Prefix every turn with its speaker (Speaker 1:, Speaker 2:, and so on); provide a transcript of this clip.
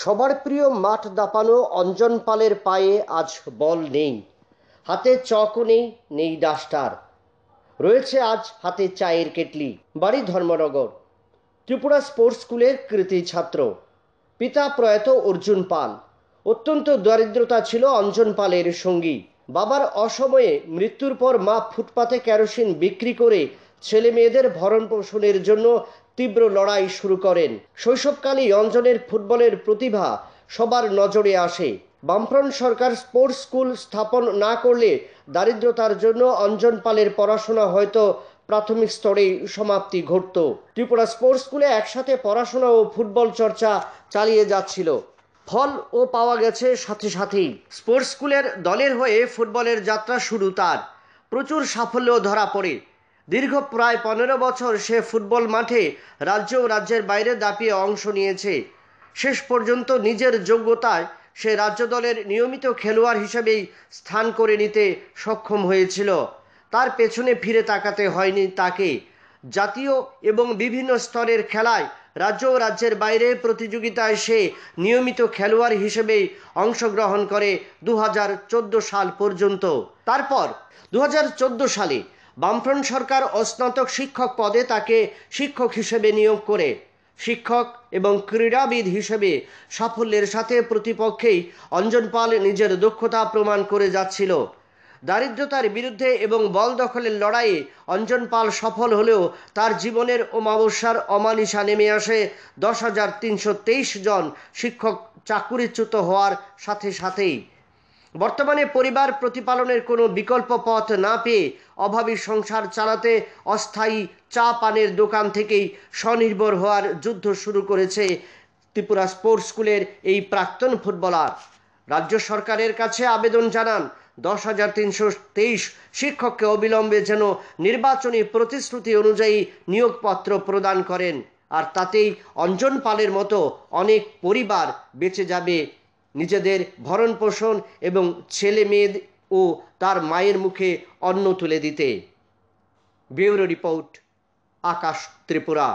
Speaker 1: সবার প্রিয় মাঠ দাপানো অঞ্জন পালের পায়ে আজ বল নেই হাতে চকও নেই নেই ডাস্টার রয়েছে আজ হাতে চায়ের কেটলি বাড়ি ধর্মনগর ত্রিপুরা স্পোর্টস স্কুলের কৃতি ছাত্র পিতা প্রয়াত অর্জুন পাল অত্যন্ত দারিদ্রতা ছিল অঞ্জন পালের সঙ্গী বাবার অসময়ে মৃত্যুর পর মা ফুটপাতে ক্যারোসিন বিক্রি করে ছেলে মেয়েদের ভরণ পোষণের জন্য তীব্র লড়াই শুরু করেন শৈশবকালী অঞ্জনের ফুটবলের প্রতিভা সবার নজরে আসে বামফ্রন্ট সরকার স্পোর্টস স্কুল স্থাপন না করলে দারিদ্রতার জন্য অঞ্জন পালের পড়াশোনা হয়তো প্রাথমিক স্তরেই সমাপ্তি ঘটত ত্রিপুরা স্পোর্টস স্কুলে একসাথে পড়াশোনা ও ফুটবল চর্চা চালিয়ে যাচ্ছিল ফল ও পাওয়া গেছে সাথে সাথেই স্পোর্টস স্কুলের দলের হয়ে ফুটবলের যাত্রা শুরু তার প্রচুর সাফল্য ধরা পড়ে দীর্ঘ প্রায় পনেরো বছর সে ফুটবল মাঠে রাজ্য ও রাজ্যের বাইরে দাপিয়ে অংশ নিয়েছে শেষ পর্যন্ত নিজের যোগ্যতায় সে রাজ্য দলের নিয়মিত খেলোয়াড় হিসেবেই স্থান করে নিতে সক্ষম হয়েছিল তার পেছনে ফিরে তাকাতে হয়নি তাকে জাতীয় এবং বিভিন্ন স্তরের খেলায় রাজ্য ও রাজ্যের বাইরে প্রতিযোগিতায় সে নিয়মিত খেলোয়াড় হিসেবেই অংশগ্রহণ করে দু সাল পর্যন্ত তারপর দু সালে বামফ্রন্ট সরকার অস্নাতক শিক্ষক পদে তাকে শিক্ষক হিসেবে নিয়োগ করে শিক্ষক এবং ক্রীড়াবিদ হিসেবে সাফল্যের সাথে প্রতিপক্ষেই অঞ্জন পাল নিজের দক্ষতা প্রমাণ করে যাচ্ছিল দারিদ্রতার বিরুদ্ধে এবং বল দখলের লড়াইয়ে অঞ্জন পাল সফল হলেও তার জীবনের অমাবস্যার অমানিসা নেমে আসে দশ হাজার তিনশো তেইশ জন শিক্ষক চাকুরিচ্যুত হওয়ার সাথে সাথেই বর্তমানে পরিবার প্রতিপালনের কোনো বিকল্প পথ না পেয়ে অভাবী সংসার চালাতে অস্থায়ী চা পানের দোকান থেকেই স্বনির্ভর হওয়ার যুদ্ধ শুরু করেছে ত্রিপুরা স্পোর্টস স্কুলের এই প্রাক্তন ফুটবলার রাজ্য সরকারের কাছে আবেদন জানান দশ হাজার তিনশো তেইশ শিক্ষককে অবিলম্বে যেন নির্বাচনী প্রতিশ্রুতি অনুযায়ী নিয়োগপত্র প্রদান করেন আর তাতেই অঞ্জন পালের মতো অনেক পরিবার বেঁচে যাবে নিজেদের ভরণ পোষণ এবং ছেলে মেয়ে ও তার মায়ের মুখে অন্ন তুলে দিতে ব্যুরো রিপোর্ট আকাশ ত্রিপুরা